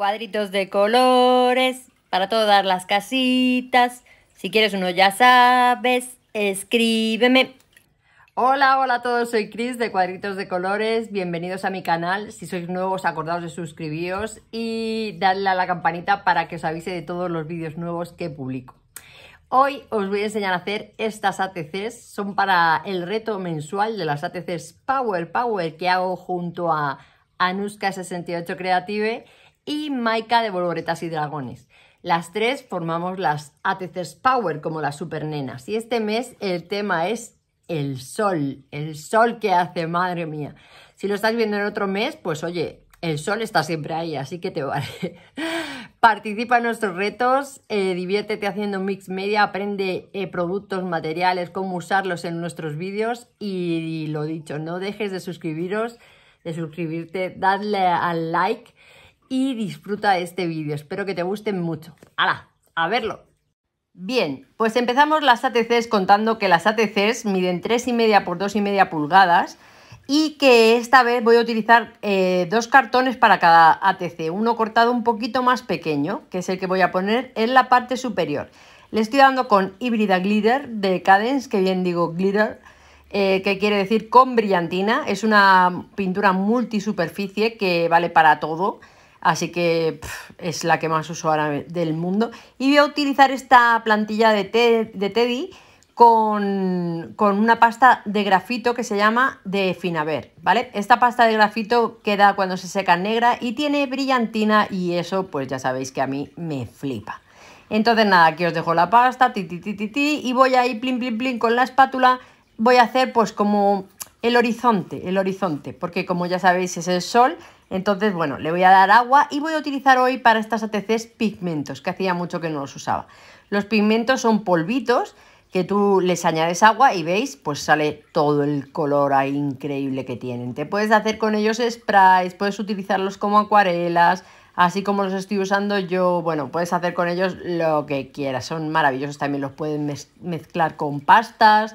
Cuadritos de colores para todas las casitas. Si quieres uno ya sabes, escríbeme. Hola, hola a todos, soy Cris de Cuadritos de Colores, bienvenidos a mi canal, si sois nuevos acordaos de suscribiros y darle a la campanita para que os avise de todos los vídeos nuevos que publico. Hoy os voy a enseñar a hacer estas ATCs, son para el reto mensual de las ATCs Power Power que hago junto a Anuska68 Creative y Maika de Volvoretas y Dragones. Las tres formamos las ATCs Power, como las supernenas. Y este mes el tema es el sol, el sol que hace, madre mía. Si lo estás viendo en otro mes, pues oye, el sol está siempre ahí, así que te vale. Participa en nuestros retos, eh, diviértete haciendo mix media, aprende eh, productos, materiales, cómo usarlos en nuestros vídeos y, y, lo dicho, no dejes de suscribiros, de suscribirte, dadle al like y disfruta este vídeo. Espero que te gusten mucho. ¡Hala! ¡A verlo! Bien, pues empezamos las ATCs contando que las ATCs miden 3,5 por 2,5 pulgadas y que esta vez voy a utilizar eh, dos cartones para cada ATC, uno cortado un poquito más pequeño, que es el que voy a poner en la parte superior. Le estoy dando con híbrida glitter de Cadence, que bien digo glitter, eh, que quiere decir con brillantina. Es una pintura multisuperficie que vale para todo. Así que es la que más uso ahora del mundo. Y voy a utilizar esta plantilla de, de Teddy con, con, una pasta de grafito que se llama de Finaver, ¿vale? Esta pasta de grafito queda cuando se seca negra y tiene brillantina y eso pues ya sabéis que a mí me flipa. Entonces nada, aquí os dejo la pasta, y voy ir plin, plin, plin con la espátula. Voy a hacer pues como el horizonte, el horizonte, porque como ya sabéis es el sol, entonces, bueno, le voy a dar agua y voy a utilizar hoy para estas ATCs pigmentos, que hacía mucho que no los usaba. Los pigmentos son polvitos que tú les añades agua y veis, pues sale todo el color ahí increíble que tienen. Te puedes hacer con ellos sprays, puedes utilizarlos como acuarelas, así como los estoy usando yo, bueno, puedes hacer con ellos lo que quieras, son maravillosos, también los puedes mezclar con pastas,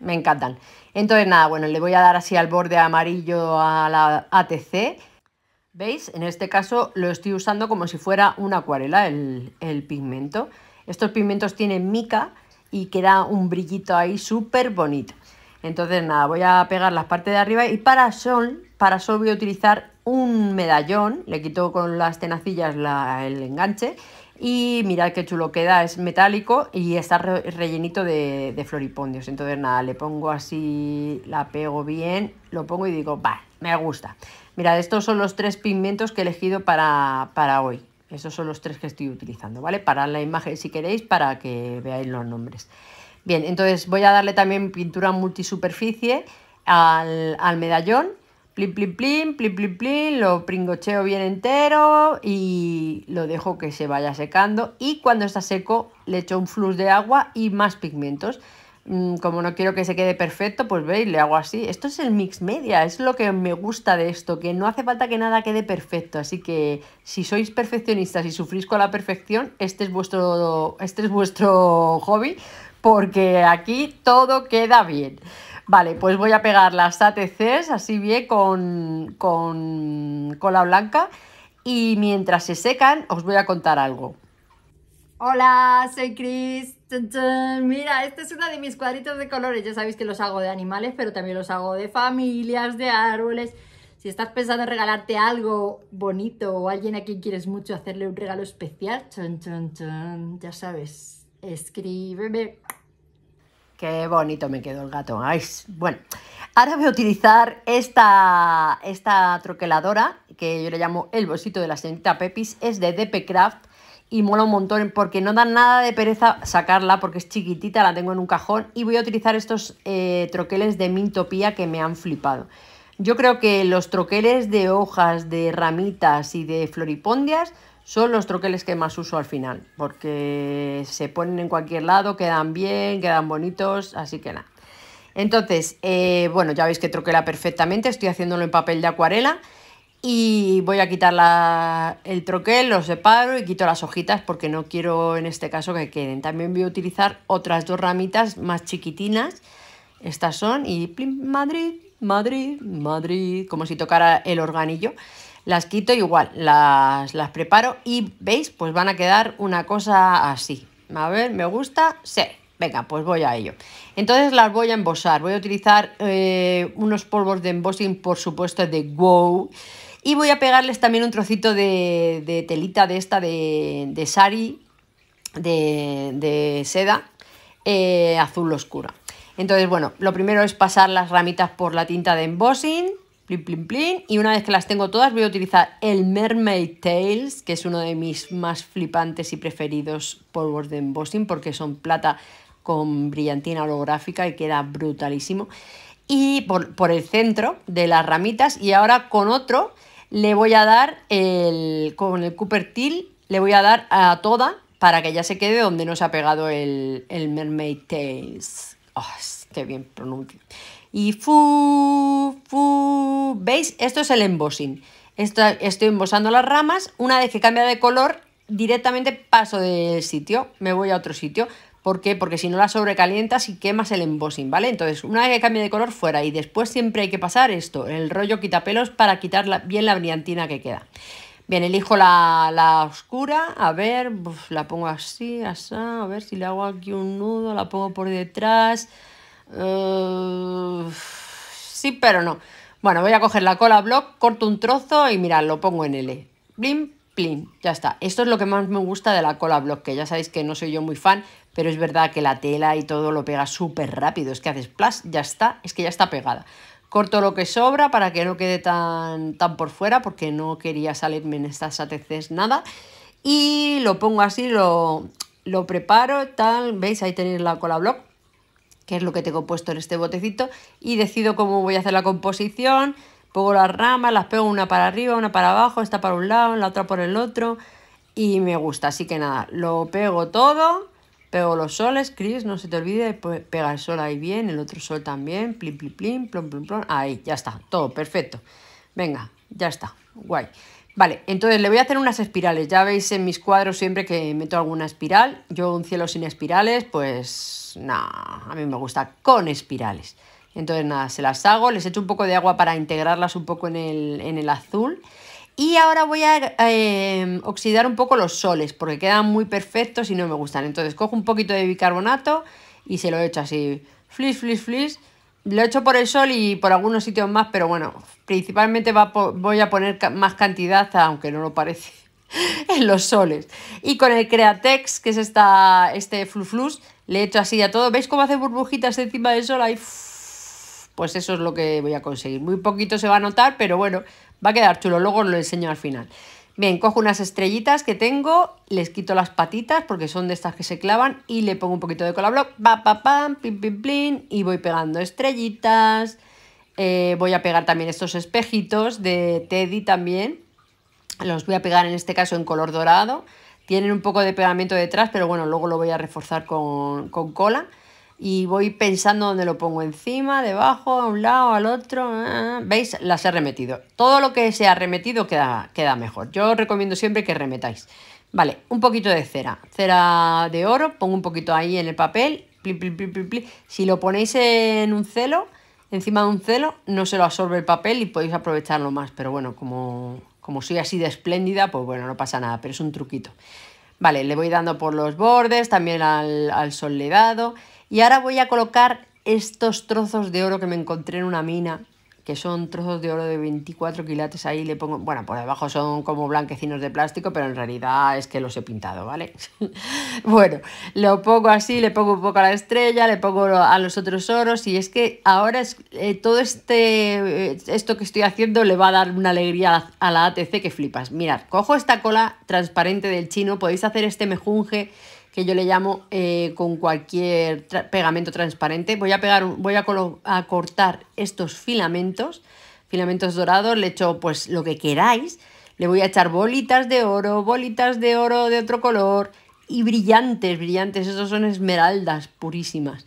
me encantan. Entonces nada, bueno, le voy a dar así al borde amarillo a la ATC. ¿Veis? En este caso lo estoy usando como si fuera una acuarela el, pigmento. Estos pigmentos tienen mica y queda un brillito ahí súper bonito. Entonces nada, voy a pegar las partes de arriba y para sol, para sol voy a utilizar un medallón, le quito con las tenacillas el enganche y mirad qué chulo queda, es metálico y está rellenito de, floripondios. Entonces nada, le pongo así, la pego bien, lo pongo y digo, va, me gusta. Mirad, estos son los tres pigmentos que he elegido para, para hoy. Esos son los tres que estoy utilizando, ¿vale? Para la imagen si queréis, para que veáis los nombres. Bien, entonces voy a darle también pintura multisuperficie al, al medallón Plim, plim, plim, plim, plim, lo pringocheo bien entero y lo dejo que se vaya secando. Y cuando está seco, le echo un flux de agua y más pigmentos mm, como no quiero que se quede perfecto, pues veis, le hago así. Esto es el mix media, es lo que me gusta de esto, que no hace falta que nada quede perfecto. Así que si sois perfeccionistas y sufrís con la perfección, este es vuestro, este es vuestro hobby, porque aquí todo queda bien. Vale, pues voy a pegar las ATCs así bien con, cola blanca y mientras se secan os voy a contar algo. Hola, soy chris Mira, este es uno de mis cuadritos de colores. Ya sabéis que los hago de animales, pero también los hago de familias, de árboles. Si estás pensando en regalarte algo bonito o alguien a quien quieres mucho hacerle un regalo especial, ya sabes, escríbeme. Qué bonito me quedó el gato. Ay, bueno, ahora voy a utilizar esta, esta troqueladora, que yo le llamo el bolsito de la señorita Pepis. Es de DP Craft y mola un montón porque no da nada de pereza sacarla porque es chiquitita, la tengo en un cajón. Y voy a utilizar estos eh, troqueles de Mintopía que me han flipado. Yo creo que los troqueles de hojas, de ramitas y de floripondias son los troqueles que más uso al final, porque se ponen en cualquier lado, quedan bien, quedan bonitos, así que nada. Entonces, eh, bueno, ya veis que troquela perfectamente, estoy haciéndolo en papel de acuarela y voy a quitar el troquel, lo separo y quito las hojitas porque no quiero en este caso que queden. También voy a utilizar otras dos ramitas más chiquitinas, estas son, y plim, Madrid, Madrid, Madrid, como si tocara el organillo las quito igual, las, las preparo y veis, pues van a quedar una cosa así. A ver, me gusta, sí, venga, pues voy a ello. Entonces las voy a embosar, voy a utilizar eh, unos polvos de embossing, por supuesto, de Wow. Y voy a pegarles también un trocito de, telita de esta de, sari, de, seda, eh, azul oscura. Entonces, bueno, lo primero es pasar las ramitas por la tinta de embossing y una vez que las tengo todas, voy a utilizar el Mermaid Tails, que es uno de mis más flipantes y preferidos polvos de embossing, porque son plata con brillantina holográfica y queda brutalísimo. Y por, por el centro de las ramitas. Y ahora con otro le voy a dar el, con el Cooper Teal, le voy a dar a toda para que ya se quede donde nos ha pegado el, Mermaid Tails. ¡Oh, ¡Qué bien pronuncio! y fu, fu. ¿Veis? Esto es el embossing. estoy embosando las ramas. Una vez que cambia de color, directamente paso del sitio, me voy a otro sitio. ¿Por qué? Porque si no la sobrecalientas y quemas el embossing, ¿vale? Entonces, una vez que cambie de color, fuera. Y después siempre hay que pasar esto, el rollo quitapelos para quitar bien la brillantina que queda. Bien, elijo la, oscura, a ver, la pongo así, así, a ver si le hago aquí un nudo, la pongo por detrás... Eh, sí, pero no. Bueno, voy a coger la cola block, corto un trozo y mirad, lo pongo en L. Blim, plim, ya está. Esto es lo que más me gusta de la cola block, que ya sabéis que no soy yo muy fan, pero es verdad que la tela y todo lo pega súper rápido. Es que haces plas, ya está, es que ya está pegada. Corto lo que sobra para que no quede tan, tan por fuera, porque no quería salirme en estas ATCs nada. Y lo pongo así, lo, lo preparo, tal, veis, ahí tenéis la cola block que es lo que tengo puesto en este botecito, y decido cómo voy a hacer la composición. Pongo las ramas, las pego una para arriba, una para abajo, esta para un lado, la otra por el otro, y me gusta. Así que nada, lo pego todo, pego los soles, Chris, no se te olvide, pues, pega el sol ahí bien, el otro sol también, plim, plim, plim, plom, plom, plom, ahí, ya está, todo perfecto. Venga, ya está, guay. Vale, entonces le voy a hacer unas espirales. Ya veis en mis cuadros siempre que meto alguna espiral. Yo un cielo sin espirales, pues nada, a mí me gusta con espirales. Entonces nada, se las hago, les echo un poco de agua para integrarlas un poco en el, azul. Y ahora voy a eh, oxidar un poco los soles, porque quedan muy perfectos y no me gustan. Entonces cojo un poquito de bicarbonato y se lo echo así, flis, flis, flis. Lo he hecho por el sol y por algunos sitios más, pero bueno, principalmente voy a poner más cantidad, aunque no lo parece, en los soles. Y con el Createx, que es esta, este fluflus, le he hecho así a todo. ¿Veis cómo hace burbujitas encima del sol? Ahí, pues eso es lo que voy a conseguir. Muy poquito se va a notar, pero bueno, va a quedar chulo. Luego os lo enseño al final. Bien, cojo unas estrellitas que tengo, les quito las patitas porque son de estas que se clavan y le pongo un poquito de cola blog pa, pa, pam, pim, pim, y voy pegando estrellitas. Eh, voy a pegar también estos espejitos de Teddy también. Los voy a pegar en este caso en color dorado. Tienen un poco de pegamento detrás, pero bueno, luego lo voy a reforzar con cola y voy pensando dónde lo pongo encima, debajo, a un lado, al otro. Ah, ah, ¿Veis? Las he remetido. Todo lo que sea remetido queda, queda mejor. Yo recomiendo siempre que remetáis. Vale, un poquito de cera. Cera de oro, pongo un poquito ahí en el papel. si lo ponéis en un celo, encima de un celo, no se lo absorbe el papel y podéis aprovecharlo más. Pero bueno, como, como soy así de espléndida, pues bueno, no pasa nada, pero es un truquito. Vale, le voy dando por los bordes, también al, al soldado. Y ahora voy a colocar estos trozos de oro que me encontré en una mina, que son trozos de oro de 24 quilates. Ahí le pongo, bueno, por debajo son como blanquecinos de plástico, pero en realidad es que los he pintado, ¿vale? bueno, lo pongo así, le pongo un poco a la estrella, le pongo a los otros oros y es que ahora es, eh, todo este, eh, esto que estoy haciendo le va a dar una alegría a la, a la ATC que flipas. Mirad, cojo esta cola transparente del chino, podéis hacer este mejunje que yo le llamo eh, con cualquier pegamento transparente. Voy a, pegar, voy a, a cortar estos filamentos, filamentos dorados, le echo pues lo que queráis. Le voy a echar bolitas de oro, bolitas de oro de otro color y brillantes, brillantes, esos son esmeraldas purísimas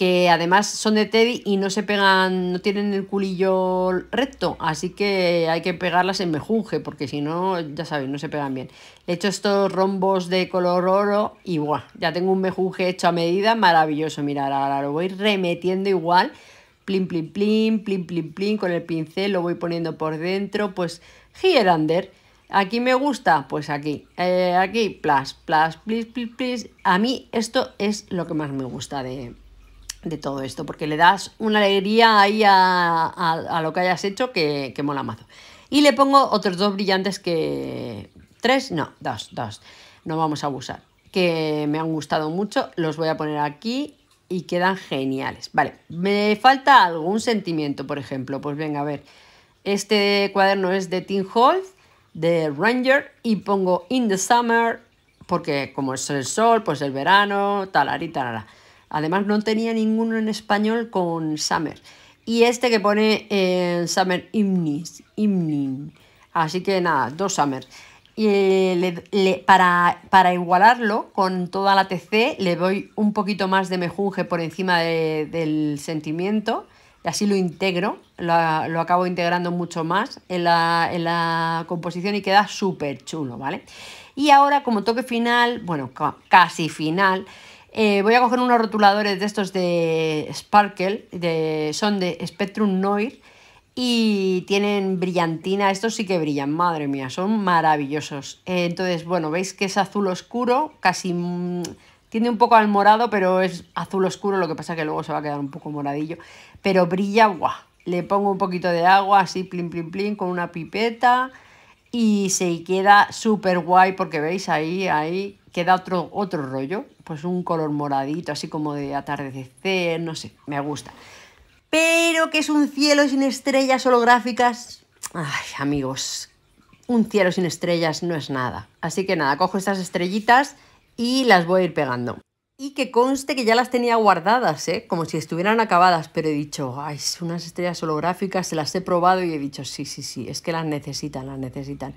que además son de Teddy y no se pegan, no tienen el culillo recto, así que hay que pegarlas en mejunje, porque si no, ya sabéis, no se pegan bien. He hecho estos rombos de color oro y ¡buah! ya tengo un mejunje hecho a medida, maravilloso. Mirad, ahora lo voy remetiendo igual, Plim, plim, plim, plim, plim, plim. con el pincel lo voy poniendo por dentro, pues girander. Aquí me gusta, pues aquí, eh, aquí, plas, plas, plis, plis, plis. A mí esto es lo que más me gusta de, de todo esto, porque le das una alegría ahí a, lo que hayas hecho que, que, mola mazo. Y le pongo otros dos brillantes que... Tres, no, dos, dos. No vamos a abusar. Que me han gustado mucho, los voy a poner aquí y quedan geniales. Vale, me falta algún sentimiento, por ejemplo. Pues venga, a ver. Este cuaderno es de Tim Holtz de Ranger, y pongo In the Summer, porque como es el sol, pues el verano, talarita y Además, no tenía ninguno en español con Summer. Y este que pone en eh, Summer Imnis, Así que nada, dos Summer. Eh, para, igualarlo con toda la TC, le doy un poquito más de mejunje por encima del sentimiento. Y así lo integro, lo, acabo integrando mucho más en la, en la composición y queda súper chulo, ¿vale? Y ahora como toque final, bueno, casi final, eh, voy a coger unos rotuladores de estos de Sparkle, de, son de Spectrum Noir y tienen brillantina, estos sí que brillan, madre mía, son maravillosos. Eh, entonces, bueno, veis que es azul oscuro, casi mm, tiende un poco al morado, pero es azul oscuro, lo que pasa que luego se va a quedar un poco moradillo, pero brilla, guau. Le pongo un poquito de agua así, plin, plin, plin, con una pipeta y se queda súper guay porque veis ahí, ahí queda otro, otro rollo, pues un color moradito, así como de atardecer, no sé, me gusta. Pero que es un cielo sin estrellas holográficas, ay amigos, un cielo sin estrellas no es nada. Así que nada, cojo estas estrellitas y las voy a ir pegando. Y que conste que ya las tenía guardadas, ¿eh? como si estuvieran acabadas, pero he dicho, ay, son unas estrellas holográficas, se las he probado y he dicho, sí, sí, sí, es que las necesitan, las necesitan.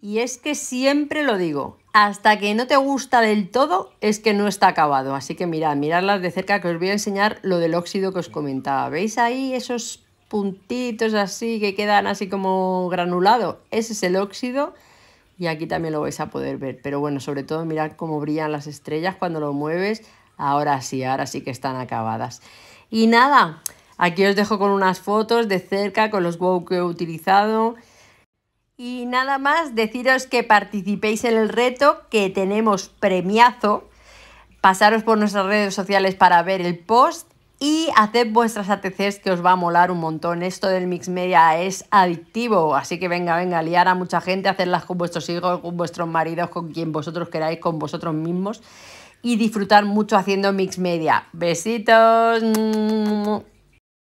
Y es que siempre lo digo, hasta que no te gusta del todo es que no está acabado. Así que mirad, miradlas de cerca que os voy a enseñar lo del óxido que os comentaba. ¿Veis ahí esos puntitos así que quedan así como granulado? Ese es el óxido y aquí también lo vais a poder ver. Pero bueno, sobre todo mirad cómo brillan las estrellas cuando lo mueves. Ahora sí, ahora sí que están acabadas. Y nada, aquí os dejo con unas fotos de cerca con los wow que he utilizado. Y nada más, deciros que participéis en el reto, que tenemos premiazo. Pasaros por nuestras redes sociales para ver el post y haced vuestras ATCs que os va a molar un montón. Esto del mix media es adictivo, así que venga, venga, liar a mucha gente, hacerlas con vuestros hijos, con vuestros maridos, con quien vosotros queráis, con vosotros mismos y disfrutar mucho haciendo mix media. Besitos.